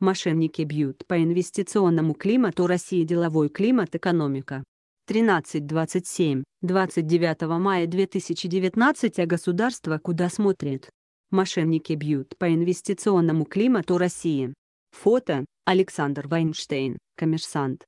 Мошенники бьют по инвестиционному климату России деловой климат экономика. 13.27, 29 мая 2019 а государство куда смотрит. Мошенники бьют по инвестиционному климату России. Фото Александр Вайнштейн, коммерсант.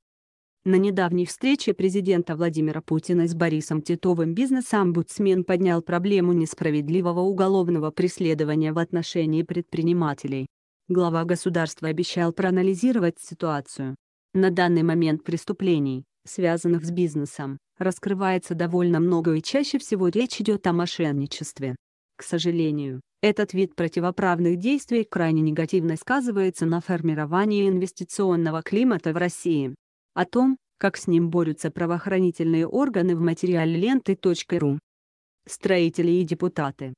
На недавней встрече президента Владимира Путина с Борисом Титовым бизнес-омбудсмен поднял проблему несправедливого уголовного преследования в отношении предпринимателей. Глава государства обещал проанализировать ситуацию. На данный момент преступлений, связанных с бизнесом, раскрывается довольно много и чаще всего речь идет о мошенничестве. К сожалению, этот вид противоправных действий крайне негативно сказывается на формировании инвестиционного климата в России. О том, как с ним борются правоохранительные органы в материале ленты.ру. Строители и депутаты.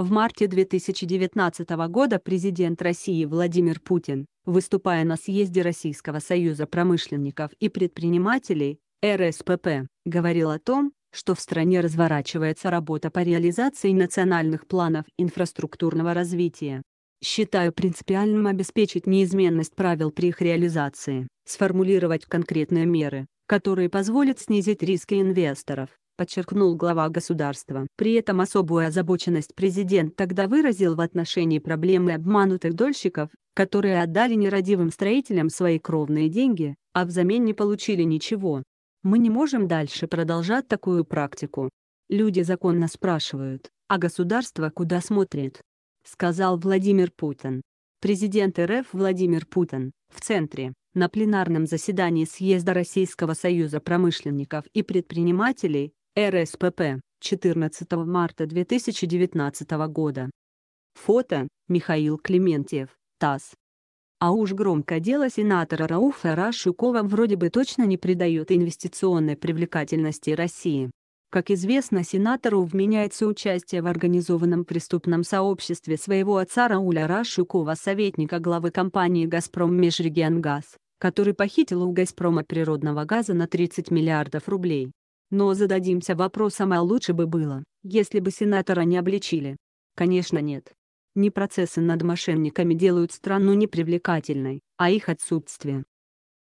В марте 2019 года президент России Владимир Путин, выступая на съезде Российского союза промышленников и предпринимателей, РСПП, говорил о том, что в стране разворачивается работа по реализации национальных планов инфраструктурного развития. Считаю принципиальным обеспечить неизменность правил при их реализации, сформулировать конкретные меры, которые позволят снизить риски инвесторов, подчеркнул глава государства. При этом особую озабоченность президент тогда выразил в отношении проблемы обманутых дольщиков, которые отдали нерадивым строителям свои кровные деньги, а взамен не получили ничего. Мы не можем дальше продолжать такую практику. Люди законно спрашивают, а государство куда смотрит? Сказал Владимир Путин. Президент РФ Владимир Путин, в центре, на пленарном заседании съезда Российского союза промышленников и предпринимателей, РСПП, 14 марта 2019 года. Фото, Михаил Клементьев, ТАСС. А уж громко дело сенатора Рауфа Рашукова вроде бы точно не придает инвестиционной привлекательности России. Как известно, сенатору вменяется участие в организованном преступном сообществе своего отца Рауля Рашукова, советника главы компании «Газпром Межрегионгаз», который похитил у «Газпрома» природного газа на 30 миллиардов рублей. Но зададимся вопросом а лучше бы было, если бы сенатора не обличили. Конечно нет. Не процессы над мошенниками делают страну непривлекательной, а их отсутствие.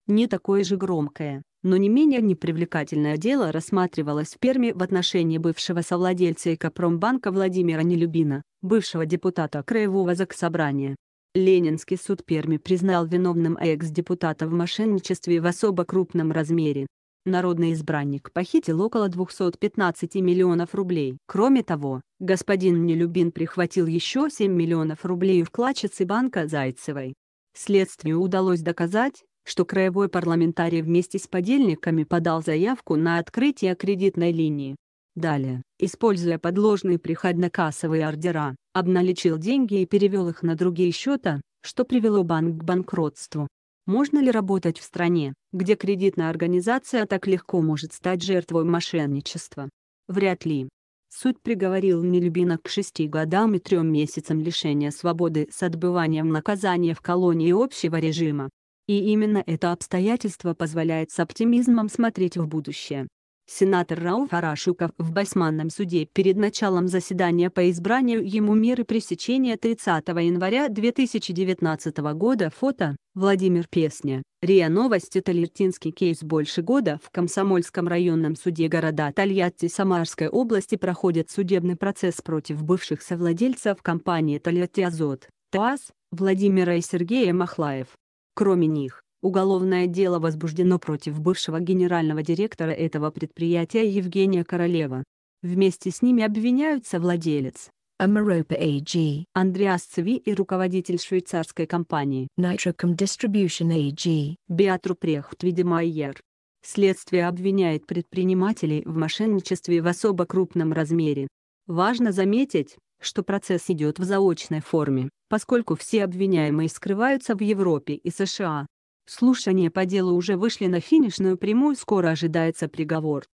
Не такое же громкое, но не менее непривлекательное дело рассматривалось в Перми в отношении бывшего совладельца Экопромбанка Владимира Нелюбина, бывшего депутата Краевого Заксобрания. Ленинский суд Перми признал виновным экс-депутата в мошенничестве в особо крупном размере, Народный избранник похитил около 215 миллионов рублей. Кроме того, господин Нелюбин прихватил еще 7 миллионов рублей в вкладчицы банка Зайцевой. Следствию удалось доказать, что краевой парламентарий вместе с подельниками подал заявку на открытие кредитной линии. Далее, используя подложные приходно-кассовые ордера, обналичил деньги и перевел их на другие счета, что привело банк к банкротству. Можно ли работать в стране, где кредитная организация так легко может стать жертвой мошенничества? Вряд ли. Суд приговорил Нелюбина к шести годам и трем месяцам лишения свободы с отбыванием наказания в колонии общего режима. И именно это обстоятельство позволяет с оптимизмом смотреть в будущее. Сенатор Рауф Арашуков в Басманном суде перед началом заседания по избранию ему меры пресечения 30 января 2019 года фото Владимир Песня. РИА Новости Талертинский кейс больше года в Комсомольском районном суде города Тольятти Самарской области проходит судебный процесс против бывших совладельцев компании Тольятти Азот, ТААС, Владимира и Сергея Махлаев. Кроме них, Уголовное дело возбуждено против бывшего генерального директора этого предприятия Евгения Королева. Вместе с ними обвиняются владелец Amaropa AG, а Андреас Цви и руководитель швейцарской компании Nitrocom Distribution AG, а Беатру Прехт Видемайер. Следствие обвиняет предпринимателей в мошенничестве в особо крупном размере. Важно заметить, что процесс идет в заочной форме, поскольку все обвиняемые скрываются в Европе и США. Слушания по делу уже вышли на финишную прямую, скоро ожидается приговор.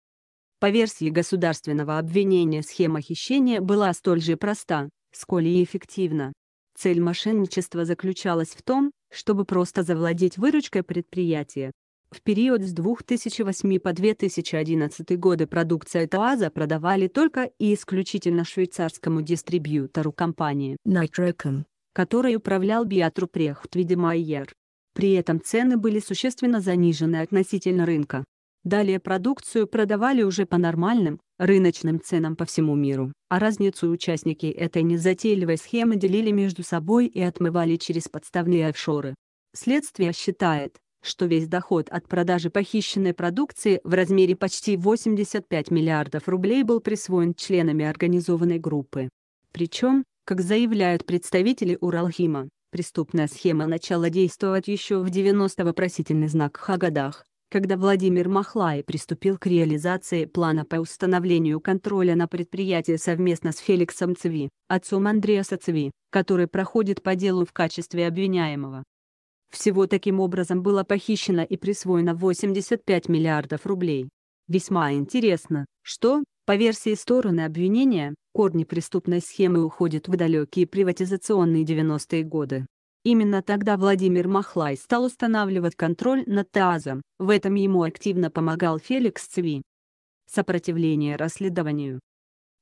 По версии государственного обвинения схема хищения была столь же проста, сколь и эффективна. Цель мошенничества заключалась в том, чтобы просто завладеть выручкой предприятия. В период с 2008 по 2011 годы продукция ТААЗа продавали только и исключительно швейцарскому дистрибьютору компании Nitrocom, который управлял Биатру Прехт Видимайер. При этом цены были существенно занижены относительно рынка. Далее продукцию продавали уже по нормальным, рыночным ценам по всему миру, а разницу участники этой незатейливой схемы делили между собой и отмывали через подставные офшоры. Следствие считает, что весь доход от продажи похищенной продукции в размере почти 85 миллиардов рублей был присвоен членами организованной группы. Причем, как заявляют представители Уралхима, Преступная схема начала действовать еще в 90 вопросительный знак Х когда Владимир Махлай приступил к реализации плана по установлению контроля на предприятии совместно с Феликсом Цви, отцом Андреаса Цви, который проходит по делу в качестве обвиняемого. Всего таким образом было похищено и присвоено 85 миллиардов рублей. Весьма интересно, что, по версии стороны обвинения, корни преступной схемы уходят в далекие приватизационные 90-е годы. Именно тогда Владимир Махлай стал устанавливать контроль над ТАЗом, в этом ему активно помогал Феликс Цви. Сопротивление расследованию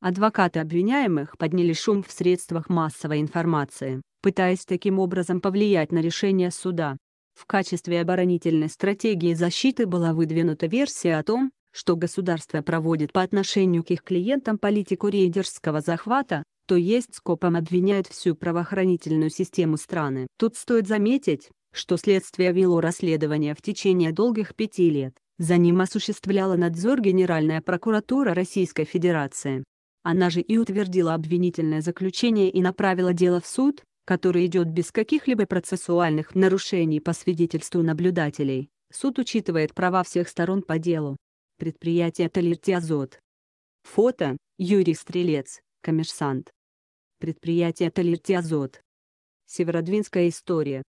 Адвокаты обвиняемых подняли шум в средствах массовой информации, пытаясь таким образом повлиять на решение суда. В качестве оборонительной стратегии защиты была выдвинута версия о том, что государство проводит по отношению к их клиентам политику рейдерского захвата, то есть скопом обвиняют всю правоохранительную систему страны. Тут стоит заметить, что следствие вело расследование в течение долгих пяти лет, за ним осуществляла надзор Генеральная прокуратура Российской Федерации. Она же и утвердила обвинительное заключение и направила дело в суд, который идет без каких-либо процессуальных нарушений по свидетельству наблюдателей. Суд учитывает права всех сторон по делу. Предприятие Талиртиазот. Фото Юрий Стрелец, коммерсант. Предприятие Талиртиазот. Северодвинская история.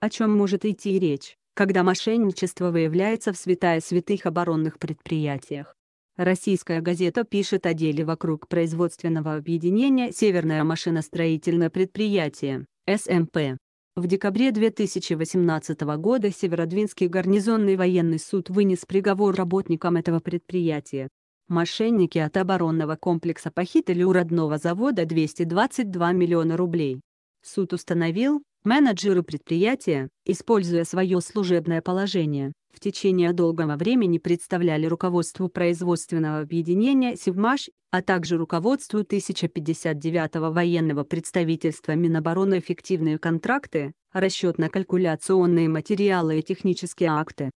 О чем может идти речь, когда мошенничество выявляется в святая святых оборонных предприятиях? Российская газета пишет о деле вокруг производственного объединения «Северное машиностроительное предприятие» СМП. В декабре 2018 года Северодвинский гарнизонный военный суд вынес приговор работникам этого предприятия. Мошенники от оборонного комплекса похитили у родного завода 222 миллиона рублей. Суд установил, Менеджеры предприятия, используя свое служебное положение, в течение долгого времени представляли руководству производственного объединения «Севмаш», а также руководству 1059-го военного представительства Минобороны эффективные контракты, расчетно-калькуляционные материалы и технические акты.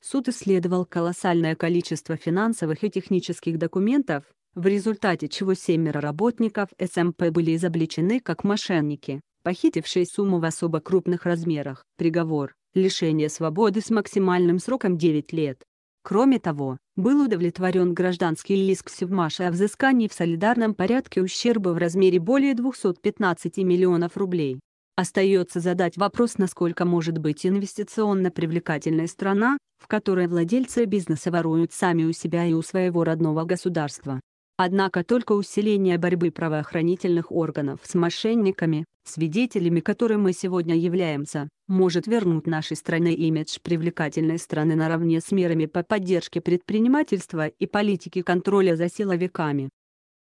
Суд исследовал колоссальное количество финансовых и технических документов, в результате чего семеро работников СМП эм были изобличены как мошенники, похитившей сумму в особо крупных размерах. Приговор – лишение свободы с максимальным сроком 9 лет. Кроме того, был удовлетворен гражданский иск Севмаша о взыскании в солидарном порядке ущерба в размере более 215 миллионов рублей. Остается задать вопрос, насколько может быть инвестиционно привлекательная страна, в которой владельцы бизнеса воруют сами у себя и у своего родного государства. Однако только усиление борьбы правоохранительных органов с мошенниками, свидетелями которой мы сегодня являемся, может вернуть нашей стране имидж привлекательной страны наравне с мерами по поддержке предпринимательства и политики контроля за силовиками.